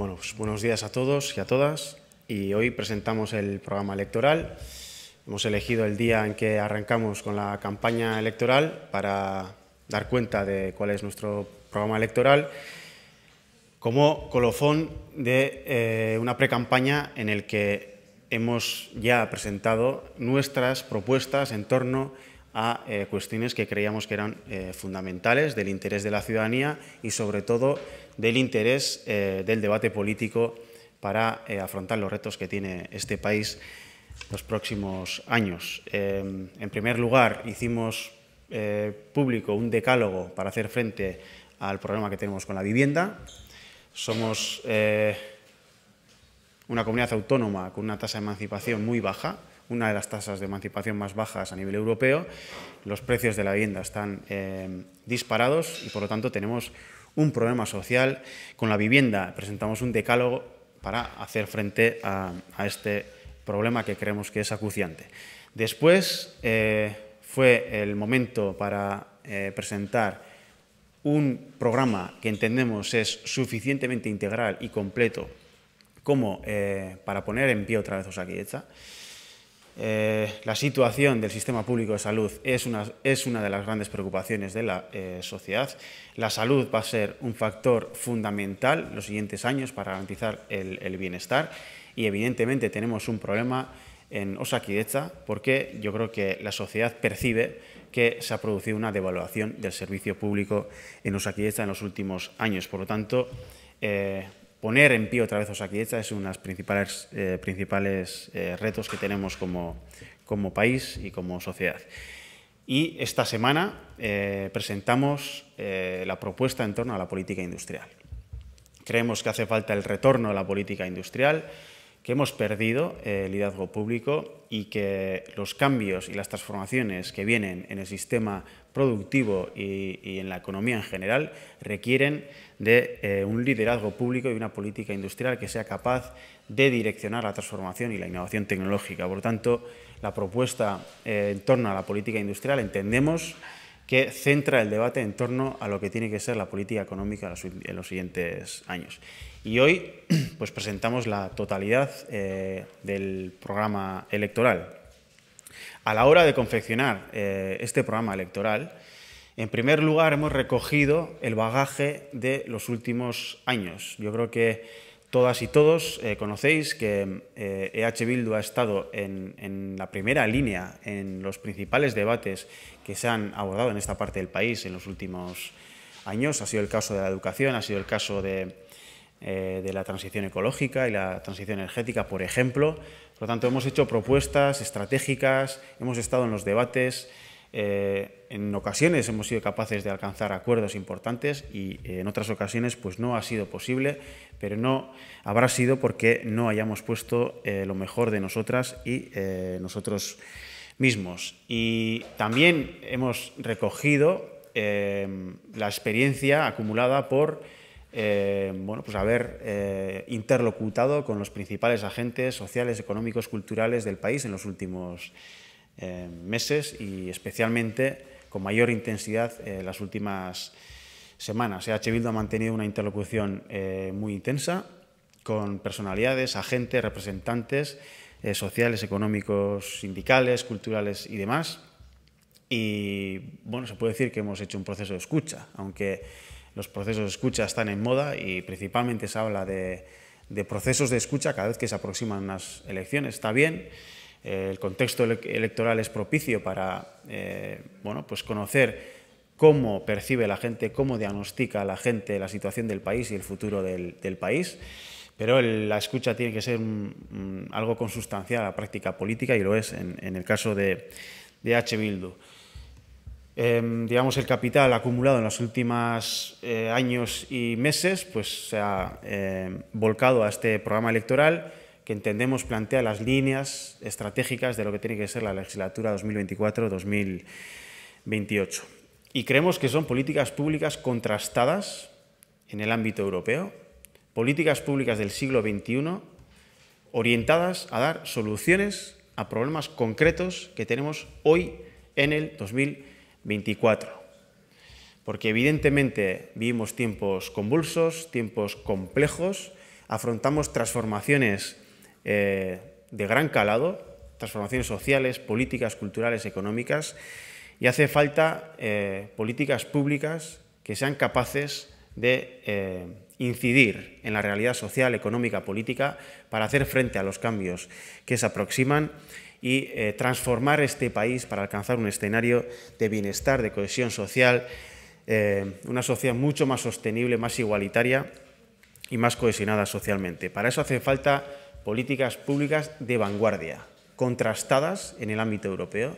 Pues buenos días a todos y a todas. Y hoy presentamos el programa electoral. Hemos elegido el día en que arrancamos con la campaña electoral para dar cuenta de cuál es nuestro programa electoral como colofón de una eh, una precampaña en el que hemos ya presentado nuestras propuestas en torno a a eh, cuestiones que creíamos que eran eh, fundamentales del interés de la ciudadanía y sobre todo del interés eh, del debate político para afrontar los retos que tiene este país los próximos años. en primer lugar, hicimos público un decálogo para hacer frente al problema que tenemos con la vivienda. Somos una comunidad autónoma con una tasa de emancipación muy baja, una de las tasas de emancipación más bajas a nivel europeo, los precios de la vivienda están eh, disparados y por lo tanto tenemos un problema social con la vivienda. Presentamos un decálogo para hacer frente a, este problema que creemos que es acuciante. Después eh, fue el momento para eh, presentar un programa que entendemos es suficientemente integral y completo como para poner en pie otra vez Osakidetza. Eh, la situación del sistema público de salud es una, es una de las grandes preocupaciones de la eh, sociedad. La salud va a ser un factor fundamental los siguientes años para garantizar el, bienestar y evidentemente tenemos un problema en Osakidecha porque yo creo que la sociedad percibe que se ha producido una devaluación del servicio público en Osakidecha en los últimos años. Por lo tanto, eh, poner en pie otra vez Osaquiecha es uno de los principales, eh, eh, retos que tenemos como, país y como sociedad. Y esta semana eh, presentamos la propuesta en torno a la política industrial. Creemos que hace falta el retorno a la política industrial que hemos perdido eh, el liderazgo público y que los cambios y las transformaciones que vienen en el sistema productivo y, en la economía en general requieren de eh, un liderazgo público y una política industrial que sea capaz de direccionar la transformación y la innovación tecnológica. Por lo tanto, la propuesta eh, en torno a la política industrial entendemos que centra el debate en torno a lo que tiene que ser la política económica en los siguientes años. Y hoy pues, presentamos la totalidad eh, del programa electoral. A la hora de confeccionar eh, este programa electoral, en primer lugar hemos recogido el bagaje de los últimos años. Yo creo que Todas y todos eh, conocéis que eh, e Bildu ha estado en, la primera línea en los principales debates que se han abordado en esta parte del país en los últimos años. Ha sido el caso de la educación, ha sido el caso de eh, la transición ecológica y la transición energética, por ejemplo. Por lo tanto, hemos hecho propuestas estratégicas, hemos estado en los debates eh, en ocasiones hemos sido capaces de alcanzar acuerdos importantes y eh, en otras ocasiones pues no ha sido posible, pero no habrá sido porque no hayamos puesto eh, lo mejor de nosotras y nosotros mismos. Y también hemos recogido la experiencia acumulada por bueno, pues haber interlocutado con los principales agentes sociales, económicos, culturales del país en los últimos años eh, meses y especialmente con mayor intensidad eh, las últimas semanas. EH Bildu ha mantenido una interlocución eh, muy intensa con personalidades, agentes, representantes sociales, económicos, sindicales, culturales y demás. Y bueno, se puede decir que hemos hecho un proceso de escucha, aunque los procesos de escucha están en moda y principalmente se habla de, de procesos de escucha cada vez que se aproximan unas elecciones. Está bien, el contexto electoral es propicio para eh, pues conocer cómo percibe la gente, cómo diagnostica la gente la situación del país y el futuro del, país, pero la escucha tiene que ser algo consustancial a la práctica política y lo es en, el caso de, H. Bildu. Em, digamos, el capital acumulado en los últimos eh, años y meses pues, se ha eh, volcado a este programa electoral que entendemos plantea las líneas estratégicas de lo que tiene que ser la legislatura 2024-2028. Y creemos que son políticas públicas contrastadas en el ámbito europeo, políticas públicas del siglo XXI orientadas a dar soluciones a problemas concretos que tenemos hoy en el 2024. Porque evidentemente vivimos tiempos convulsos, tiempos complejos, afrontamos transformaciones eh, de gran calado, transformaciones sociales, políticas, culturales, económicas, y hace falta eh, políticas públicas que sean capaces de eh, incidir en la realidad social, económica, política, para hacer frente a los cambios que se aproximan y transformar este país para alcanzar un escenario de bienestar, de cohesión social, una sociedad mucho más sostenible, más igualitaria y más cohesionada socialmente. Para eso hace falta políticas públicas de vanguardia, contrastadas en el ámbito europeo.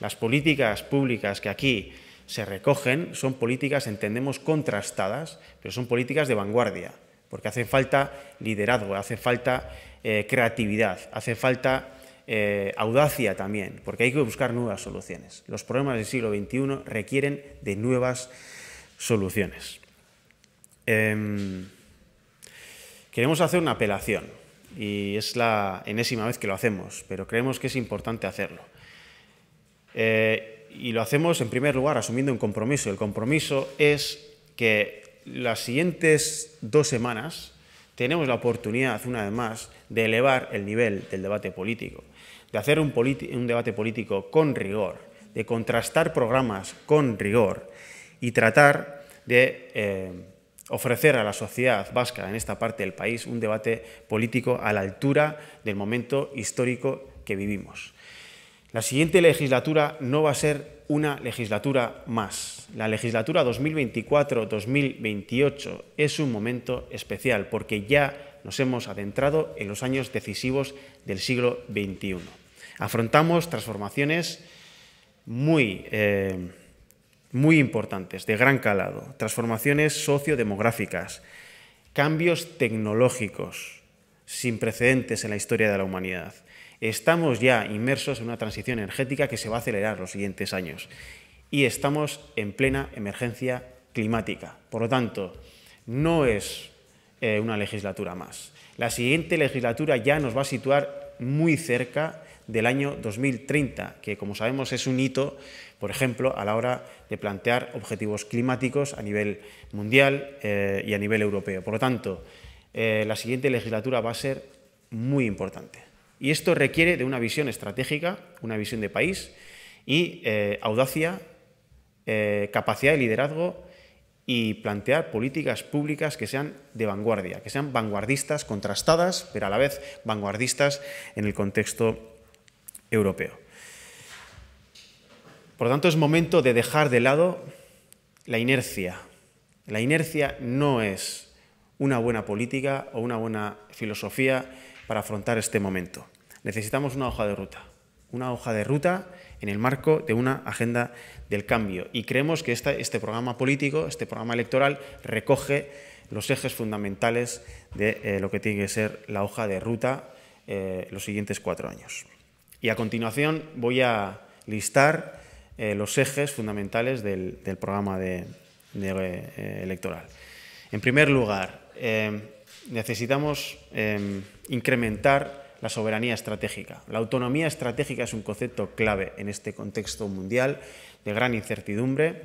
Las políticas públicas que aquí se recogen son políticas, entendemos, contrastadas, pero son políticas de vanguardia, porque hace falta liderazgo, hace falta eh, creatividad, hace falta eh, audacia también, porque hay que buscar nuevas soluciones. Los problemas del siglo XXI requieren de nuevas soluciones. Em, queremos hacer una apelación y es la enésima vez que lo hacemos, pero creemos que es importante hacerlo. Eh, y lo hacemos en primer lugar asumiendo un compromiso. El compromiso es que las siguientes dos semanas tenemos la oportunidad, una vez más, de elevar el nivel del debate político, de hacer un, debate político con rigor, de contrastar programas con rigor y tratar de... Eh, ofrecer a la sociedad vasca en esta parte del país un debate político a la altura del momento histórico que vivimos. La siguiente legislatura no va a ser una legislatura más. La legislatura 2024-2028 es un momento especial porque ya nos hemos adentrado en los años decisivos del siglo XXI. Afrontamos transformaciones muy eh, muy importantes, de gran calado, transformaciones sociodemográficas, cambios tecnológicos sin precedentes en la historia de la humanidad. Estamos ya inmersos en una transición energética que se va a acelerar los siguientes años y estamos en plena emergencia climática. Por lo tanto, no es eh, una legislatura más. La siguiente legislatura ya nos va a situar muy cerca del año 2030, que como sabemos es un hito, por ejemplo, a la hora de plantear objetivos climáticos a nivel mundial eh, y a nivel europeo. Por lo tanto, eh, la siguiente legislatura va a ser muy importante. Y esto requiere de una visión estratégica, una visión de país y eh, audacia, capacidad de liderazgo y plantear políticas públicas que sean de vanguardia, que sean vanguardistas, contrastadas, pero a la vez vanguardistas en el contexto europeo. Por lo tanto, es momento de dejar de lado la inercia. La inercia no es una buena política o una buena filosofía para afrontar este momento. Necesitamos una hoja de ruta, una hoja de ruta en el marco de una agenda del cambio. Y creemos que este programa político, este programa electoral, recoge los ejes fundamentales de eh, lo que tiene que ser la hoja de ruta eh, los siguientes cuatro años. Y a continuación voy a listar eh, los ejes fundamentales del, programa eh, electoral. En primer lugar, eh, necesitamos em, incrementar la soberanía estratégica. La autonomía estratégica es un concepto clave en este contexto mundial de gran incertidumbre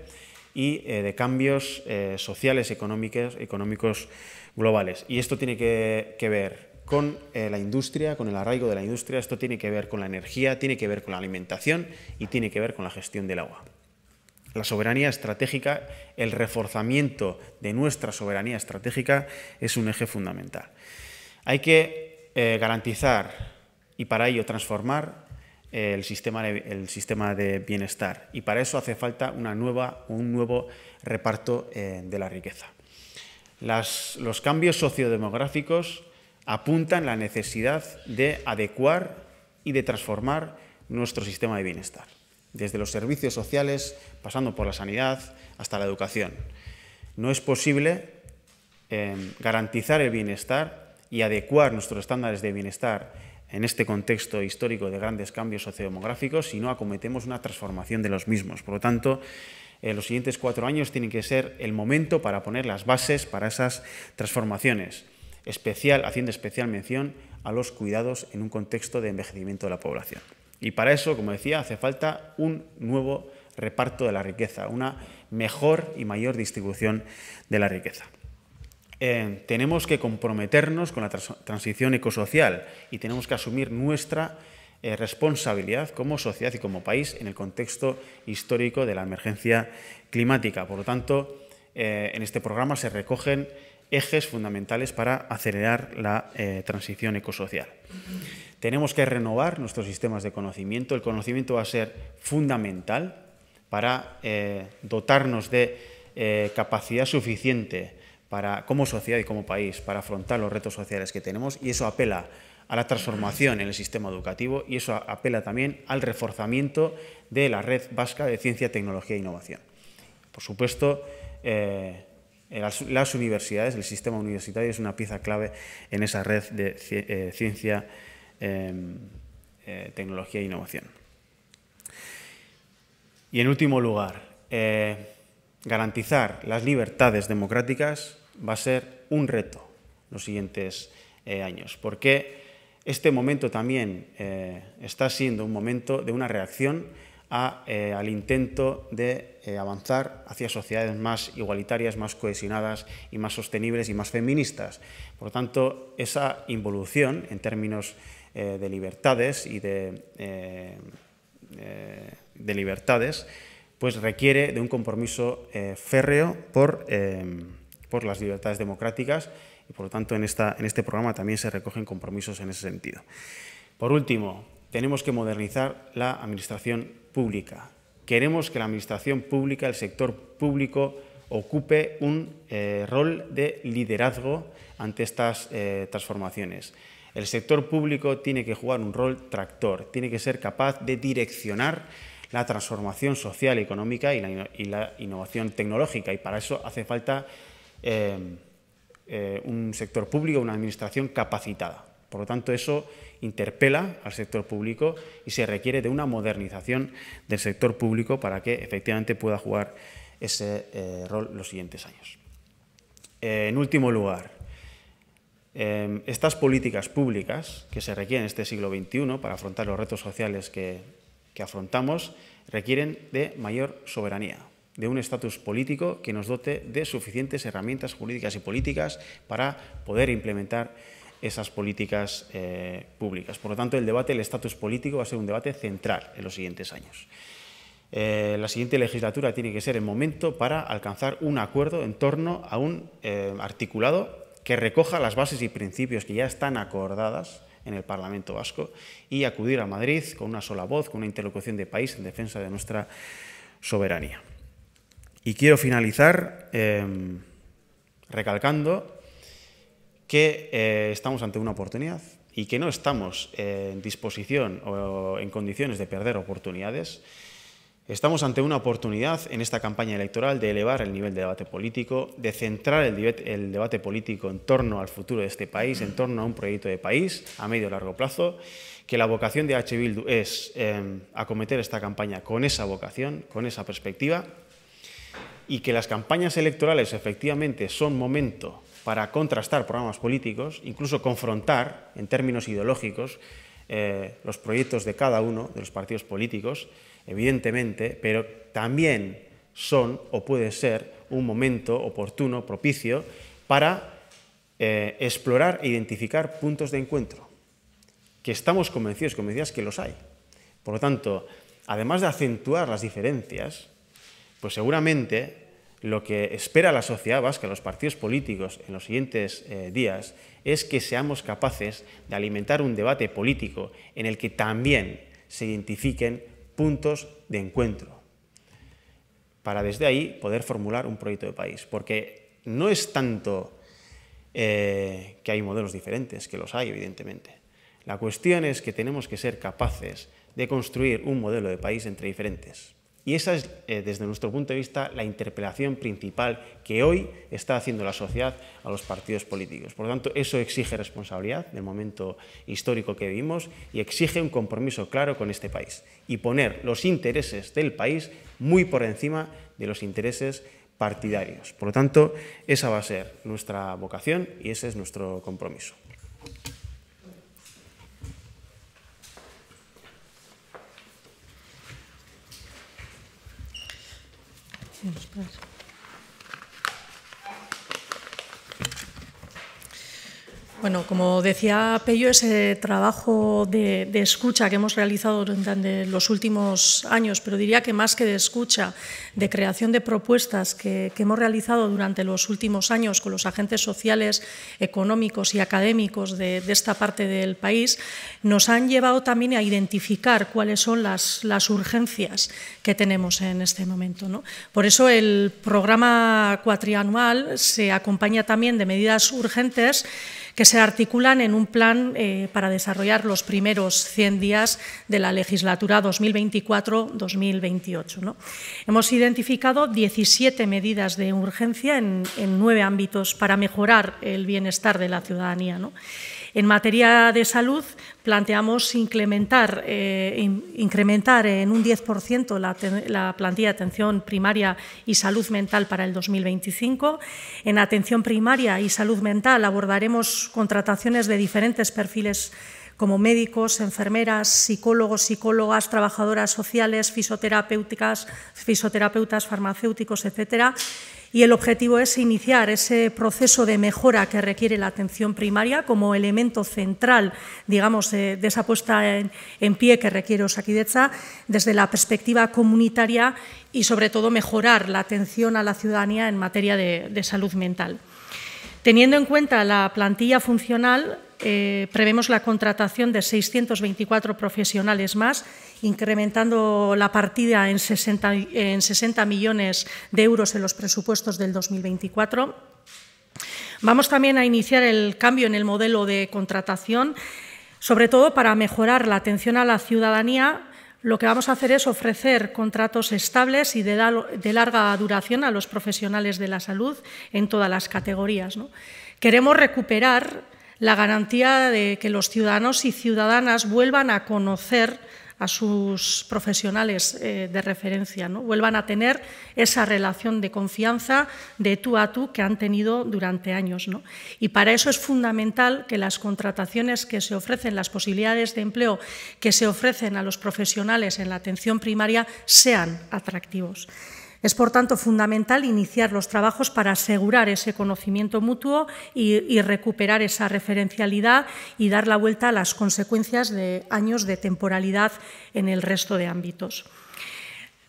y de cambios sociales, económicos, económicos globales. Y esto tiene que ver con eh, la industria, con el arraigo de la industria. Esto tiene que ver con la energía, tiene que ver con la alimentación y tiene que ver con la gestión del agua. La soberanía estratégica, el reforzamiento de nuestra soberanía estratégica es un eje fundamental. Hay que eh, garantizar y para ello transformar eh, el, sistema de, el sistema, de, bienestar y para eso hace falta una nueva, un nuevo reparto de la riqueza. los cambios sociodemográficos apuntan la necesidad de adecuar y de transformar nuestro sistema de bienestar, desde los servicios sociales, pasando por la sanidad, hasta la educación. No es posible eh, garantizar el bienestar y adecuar nuestros estándares de bienestar en este contexto histórico de grandes cambios sociodemográficos si no acometemos una transformación de los mismos. Por lo tanto, eh, los siguientes cuatro años tienen que ser el momento para poner las bases para esas transformaciones especial, haciendo especial mención a los cuidados en un contexto de envejecimiento de la población. Y para eso, como decía, hace falta un nuevo reparto de la riqueza, una mejor y mayor distribución de la riqueza. Eh, tenemos que comprometernos con la transición ecosocial y tenemos que asumir nuestra eh, responsabilidad como sociedad y como país en el contexto histórico de la emergencia climática. Por lo tanto, eh, en este programa se recogen ejes fundamentales para acelerar la eh, transición ecosocial. Tenemos que renovar nuestros sistemas de conocimiento. El conocimiento va a ser fundamental para eh, dotarnos de eh, capacidad suficiente para, como sociedad y como país para afrontar los retos sociales que tenemos y eso apela a la transformación en el sistema educativo y eso apela también al reforzamiento de la red vasca de ciencia, tecnología e innovación. Por supuesto, las, universidades, el sistema universitario es una pieza clave en esa red de eh, ciencia, em, eh, tecnología e innovación. Y en último lugar, eh, garantizar las libertades democráticas va a ser un reto los siguientes años, porque este momento también está siendo un momento de una reacción eh, al intento de eh, avanzar hacia sociedades más igualitarias, más cohesionadas y más sostenibles y más feministas. Por lo tanto, esa involución en términos eh, de libertades y de, de, libertades pues requiere de un compromiso férreo por, por las libertades democráticas y por lo tanto en, esta, en este programa también se recogen compromisos en ese sentido. Por último, tenemos que modernizar la administración pública. Queremos que la administración pública, el sector público, ocupe un eh, rol de liderazgo ante estas eh, transformaciones. El sector público tiene que jugar un rol tractor, tiene que ser capaz de direccionar la transformación social, económica y la, innovación tecnológica. Y para eso hace falta eh, un sector público, una administración capacitada. Por lo tanto, eso interpela al sector público y se requiere de una modernización del sector público para que efectivamente pueda jugar ese eh, rol los siguientes años. Eh, en último lugar, eh, estas políticas públicas que se requieren en este siglo XXI para afrontar los retos sociales que, que afrontamos requieren de mayor soberanía, de un estatus político que nos dote de suficientes herramientas jurídicas y políticas para poder implementar esas políticas eh, públicas. Por lo tanto, el debate del estatus político va a ser un debate central en los siguientes años. Eh, la siguiente legislatura tiene que ser el momento para alcanzar un acuerdo en torno a un eh, articulado que recoja las bases y principios que ya están acordadas en el Parlamento Vasco y acudir a Madrid con una sola voz, con una interlocución de país en defensa de nuestra soberanía. Y quiero finalizar recalcando que eh, estamos ante una oportunidad y que no estamos en disposición o en condiciones de perder oportunidades. Estamos ante una oportunidad en esta campaña electoral de elevar el nivel de debate político, de centrar el, debate político en torno al futuro de este país, en torno a un proyecto de país a medio y largo plazo, que la vocación de H. Bildu es em, acometer esta campaña con esa vocación, con esa perspectiva, y que las campañas electorales efectivamente son momento para contrastar programas políticos, incluso confrontar en términos ideológicos eh, los proyectos de cada uno de los partidos políticos, evidentemente, pero también son o puede ser un momento oportuno, propicio, para eh, explorar e identificar puntos de encuentro, que estamos convencidos, convencidas que los hay. Por lo tanto, además de acentuar las diferencias, pues seguramente lo que espera la sociedad vasca, los partidos políticos en los siguientes eh, días, es que seamos capaces de alimentar un debate político en el que también se identifiquen puntos de encuentro, para desde ahí poder formular un proyecto de país. Porque no es tanto eh, que hay modelos diferentes, que los hay, evidentemente. La cuestión es que tenemos que ser capaces de construir un modelo de país entre diferentes. Y esa es, eh, desde nuestro punto de vista, la interpelación principal que hoy está haciendo la sociedad a los partidos políticos. Por lo tanto, eso exige responsabilidad del momento histórico que vivimos y exige un compromiso claro con este país y poner los intereses del país muy por encima de los intereses partidarios. Por lo tanto, esa va a ser nuestra vocación y ese es nuestro compromiso. Yes. Bueno, como decía Pello, ese trabajo de, escucha que hemos realizado durante los últimos años, pero diría que más que de escucha, de creación de propuestas que, hemos realizado durante los últimos años con los agentes sociales, económicos y académicos de, esta parte del país, nos han llevado también a identificar cuáles son las, las urgencias que tenemos en este momento. ¿no? Por eso el programa cuatrianual se acompaña también de medidas urgentes que se articulan en un plan eh, para desarrollar los primeros 100 días de la legislatura 2024-2028. Hemos identificado 17 medidas de urgencia en, nueve ámbitos para mejorar el bienestar de la ciudadanía. En materia de salud, planteamos incrementar, eh, en un 10% la, la, plantilla de atención primaria y salud mental para el 2025. En atención primaria y salud mental abordaremos contrataciones de diferentes perfiles como médicos, enfermeras, psicólogos, psicólogas, trabajadoras sociales, fisioterapéuticas, fisioterapeutas, farmacéuticos, etcétera. Y el objetivo es iniciar ese proceso de mejora que requiere la atención primaria como elemento central, digamos, de, esa puesta en, pie que requiere Osakidetza desde la perspectiva comunitaria y, sobre todo, mejorar la atención a la ciudadanía en materia de salud mental. Teniendo en cuenta la plantilla funcional, eh, prevemos la contratación de 624 profesionales más, incrementando la partida en en 60 millones de euros en los presupuestos del 2024. Vamos también a iniciar el cambio en el modelo de contratación, sobre todo para mejorar la atención a la ciudadanía lo que vamos a hacer es ofrecer contratos estables y de, larga duración a los profesionales de la salud en todas las categorías. Queremos recuperar la garantía de que los ciudadanos y ciudadanas vuelvan a conocer a sus profesionales eh, de referencia, ¿no? vuelvan a tener esa relación de confianza de tú a tú que han tenido durante años. Y para eso es fundamental que las contrataciones que se ofrecen, las posibilidades de empleo que se ofrecen a los profesionales en la atención primaria sean atractivos. Es, por tanto, fundamental iniciar los trabajos para asegurar ese conocimiento mutuo y, recuperar esa referencialidad y dar la vuelta a las consecuencias de años de temporalidad en el resto de ámbitos.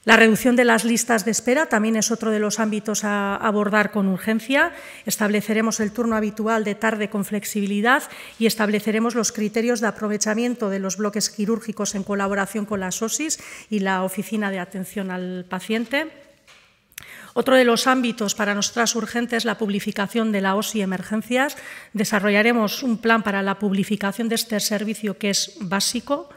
La reducción de las listas de espera también es otro de los ámbitos a abordar con urgencia. Estableceremos el turno habitual de tarde con flexibilidad y estableceremos los criterios de aprovechamiento de los bloques quirúrgicos en colaboración con las Sosis y la Oficina de Atención al Paciente. Otro de los ámbitos para nosotras urgentes es la publicación de la OSI Emergencias. Desarrollaremos un plan para la publicación de este servicio que es básico.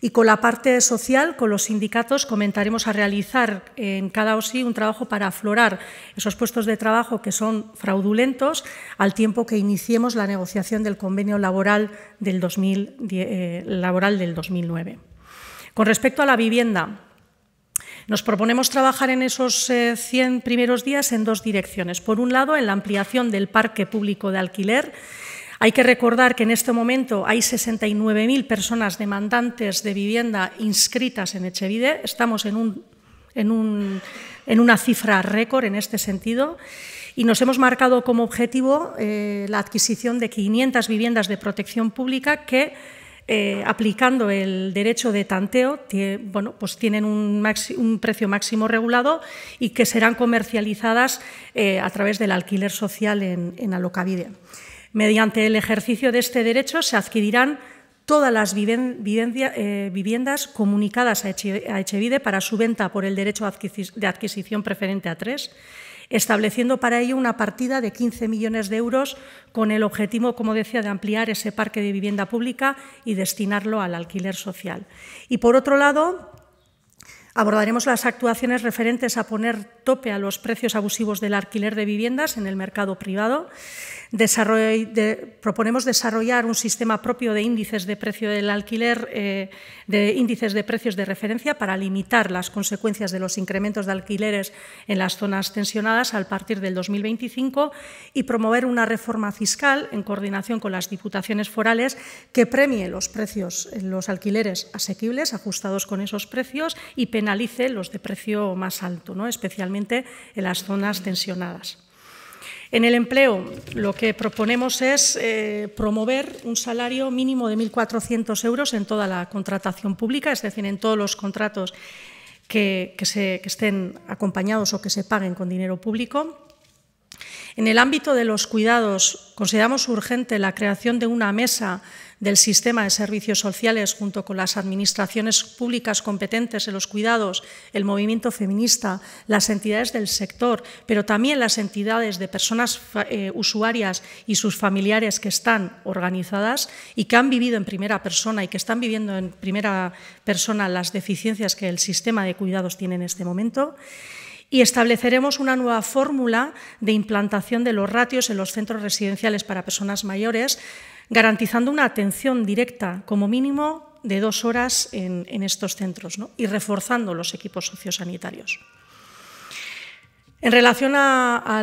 Y con la parte social, con los sindicatos, comentaremos a realizar en cada OSI un trabajo para aflorar esos puestos de trabajo que son fraudulentos al tiempo que iniciemos la negociación del convenio laboral del 2009. Eh, con respecto a la vivienda, nos proponemos trabajar en esos 100 eh, primeros días en dos direcciones. Por un lado, en la ampliación del parque público de alquiler. Hay que recordar que en este momento hay 69.000 personas demandantes de vivienda inscritas en Echevide. Estamos en, una cifra récord en este sentido y nos hemos marcado como objetivo eh, la adquisición de 500 viviendas de protección pública que eh, aplicando el derecho de tanteo, bueno, pues tienen un, precio máximo regulado y que serán comercializadas eh, a través del alquiler social en, en Alocavide. Mediante el ejercicio de este derecho se adquirirán todas las eh, viviendas comunicadas a Echevide para su venta por el derecho de adquisición preferente a tres estableciendo para ello una partida de 15 millones de euros con el objetivo, como decía, de ampliar ese parque de vivienda pública y destinarlo al alquiler social. Y por otro lado, Abordaremos las actuaciones referentes a poner tope a los precios abusivos del alquiler de viviendas en el mercado privado. proponemos desarrollar un sistema propio de índices de precio del alquiler, eh, de índices de precios de referencia para limitar las consecuencias de los incrementos de alquileres en las zonas tensionadas a partir del 2025 y promover una reforma fiscal en coordinación con las diputaciones forales que premie los precios, los alquileres asequibles, ajustados con esos precios y penalice los de precio más alto, ¿no? especialmente en las zonas tensionadas. En el empleo, lo que proponemos es eh, promover un salario mínimo de 1.400 euros en toda la contratación pública, es decir, en todos los contratos que, que estén acompañados o que se paguen con dinero público en el ámbito de los cuidados, consideramos urgente la creación de una mesa del sistema de servicios sociales junto con las administraciones públicas competentes en los cuidados, el movimiento feminista, las entidades del sector, pero también las entidades de personas eh, usuarias y sus familiares que están organizadas y que han vivido en primera persona y que están viviendo en primera persona las deficiencias que el sistema de cuidados tiene en este momento y estableceremos una nueva fórmula de implantación de los ratios en los centros residenciales para personas mayores, garantizando una atención directa, como mínimo, de dos horas en, estos centros y reforzando los equipos sociosanitarios. En relación a,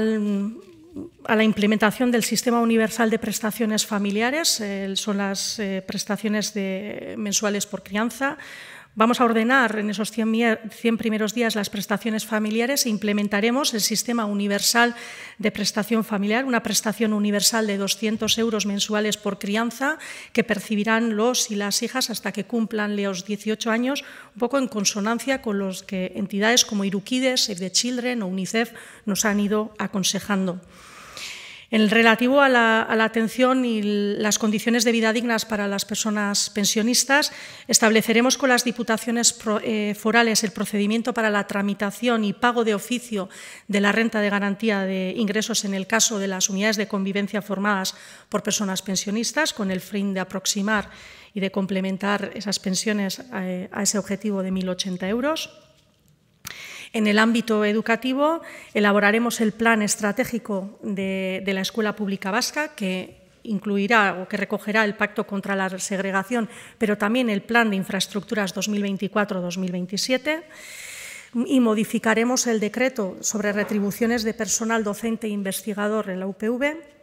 la implementación del Sistema Universal de Prestaciones Familiares, eh, son las eh, prestaciones mensuales por crianza, Vamos a ordenar en esos 100, primeros días las prestaciones familiares e implementaremos el sistema universal de prestación familiar, una prestación universal de 200 euros mensuales por crianza que percibirán los y las hijas hasta que cumplan los 18 años, un poco en consonancia con los que entidades como Irukides, Save the Children o UNICEF nos han ido aconsejando. En relativo a la, atención y las condiciones de vida dignas para las personas pensionistas, estableceremos con las diputaciones eh, forales el procedimiento para la tramitación y pago de oficio de la renta de garantía de ingresos en el caso de las unidades de convivencia formadas por personas pensionistas, con el fin de aproximar y de complementar esas pensiones a, eh, a ese objetivo de 1.080 euros. En el ámbito educativo, elaboraremos el plan estratégico de, la Escuela Pública Vasca, que incluirá o que recogerá el Pacto contra la Segregación, pero también el Plan de Infraestructuras 2024-2027 y modificaremos el decreto sobre retribuciones de personal docente e investigador en la UPV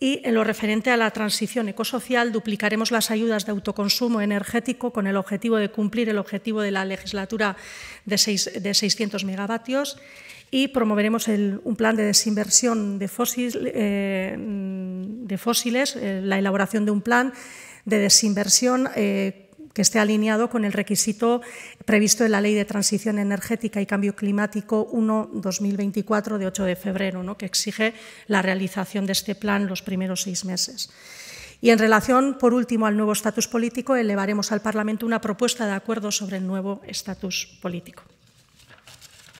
y en lo referente a la transición ecosocial, duplicaremos las ayudas de autoconsumo energético con el objetivo de cumplir el objetivo de la legislatura de, 6, 600 megavatios y promoveremos un plan de desinversión de, eh, fósiles, eh, la elaboración de un plan de desinversión. Eh, que esté alineado con el requisito previsto en la Ley de Transición Energética y Cambio Climático 1-2024 de 8 de febrero, ¿no? que exige la realización de este plan los primeros seis meses. Y en relación, por último, al nuevo estatus político, elevaremos al Parlamento una propuesta de acuerdo sobre el nuevo estatus político.